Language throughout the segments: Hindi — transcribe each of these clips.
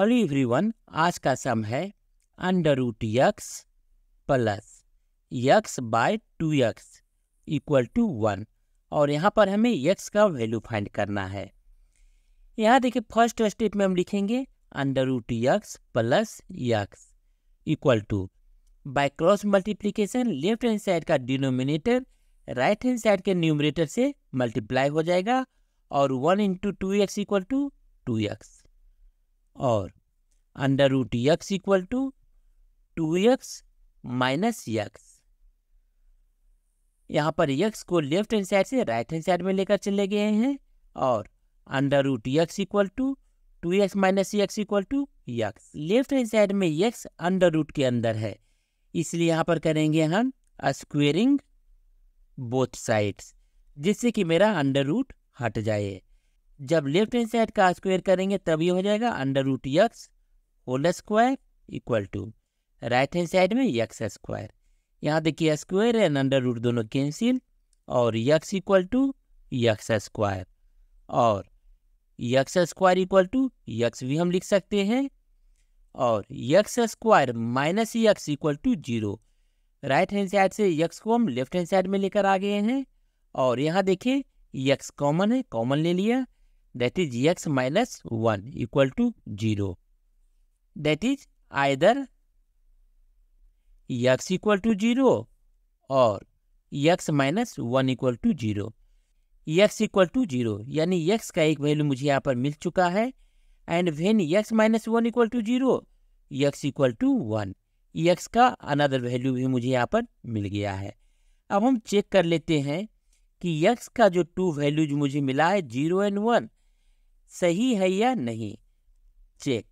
हेलो एवरीवन आज का सम है under root x plus x by two x equal to one और यहाँ पर हमें यक्स का वैल्यू फाइंड करना है यहाँ देखिए फर्स्ट स्टेप में हम लिखेंगे under root x plus x equal to by cross multiplication left hand side का डिनोमिनेटर राइट हैंड साइड के न्यूमरेटर से मल्टीप्लाई हो जाएगा और one into two x equal to two x और under root x equal to two x minus x यहाँ पर यक्स को लेफ्ट हैंड साइड से राइट हैंड साइड में लेकर चले गए हैं और under root x equal to two x minus x equal to x left hand side में यक्स अंडर रूट के अंदर है इसलिए यहाँ पर करेंगे हम स्क्वेयरिंग बोथ साइड्स जिससे कि मेरा अंडर रूट हट जाए जब लेफ्ट हैंड साइड का स्क्वायर करेंगे तब ये हो जाएगा under root x whole square equal to right hand side में यक्स स्क्वायर यहाँ देखिए स्क्वायर एंड अंडर रूट दोनों कैंसिल और x equal to x square और x square equal to x भी हम लिख सकते हैं और x square minus x equal to zero right hand side से यक्स को हम लेफ्ट हैंड साइड में लेकर आ गए हैं और यहाँ देखिए यक्स कॉमन है कॉमन ले लिया that is x minus one equal to zero that is either x equal to zero और x minus one equal to zero x equal to zero यानी यक्स का एक वैल्यू मुझे यहाँ पर मिल चुका है and when x minus one equal to zero x equal to one x का अनदर वैल्यू भी मुझे यहाँ पर मिल गया है अब हम चेक कर लेते हैं कि यक्स का जो टू वैल्यूज मुझे मिला है जीरो एंड वन सही है या नहीं check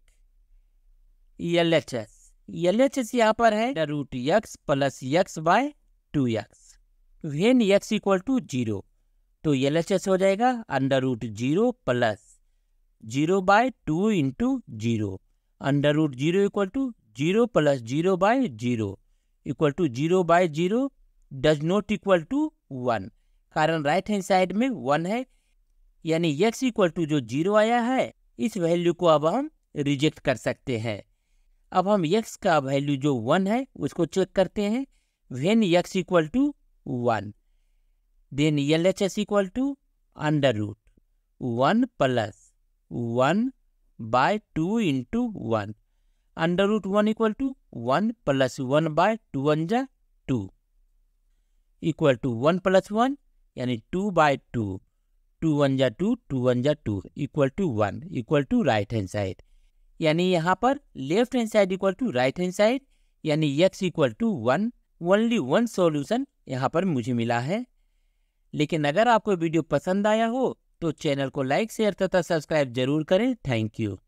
L H S L H S यहाँ पर है root x plus x by two x when x equal to zero तो यल एच एस हो जाएगा under root zero plus zero by two into zero under root zero equal to zero plus zero by zero equal to zero by zero does not equal to one कारण राइट हैंड साइड में वन है यानी x इक्वल टू जो जीरो आया है इस वैल्यू को अब हम रिजेक्ट कर सकते हैं अब हम x का वैल्यू जो वन है उसको चेक करते हैं when x equal to one then L H S equal to under root one plus one by two into one under root one equal to one plus one by two one जा two equal to one plus one यानी two by two two one जा टू टू वन जा two equal to one equal to right hand side यानी यहाँ पर left hand side equal to right hand side यानी x equal to one only one solution यहाँ पर मुझे मिला है लेकिन अगर आपको वीडियो पसंद आया हो तो चैनल को लाइक शेयर तथा सब्सक्राइब जरूर करें थैंक यू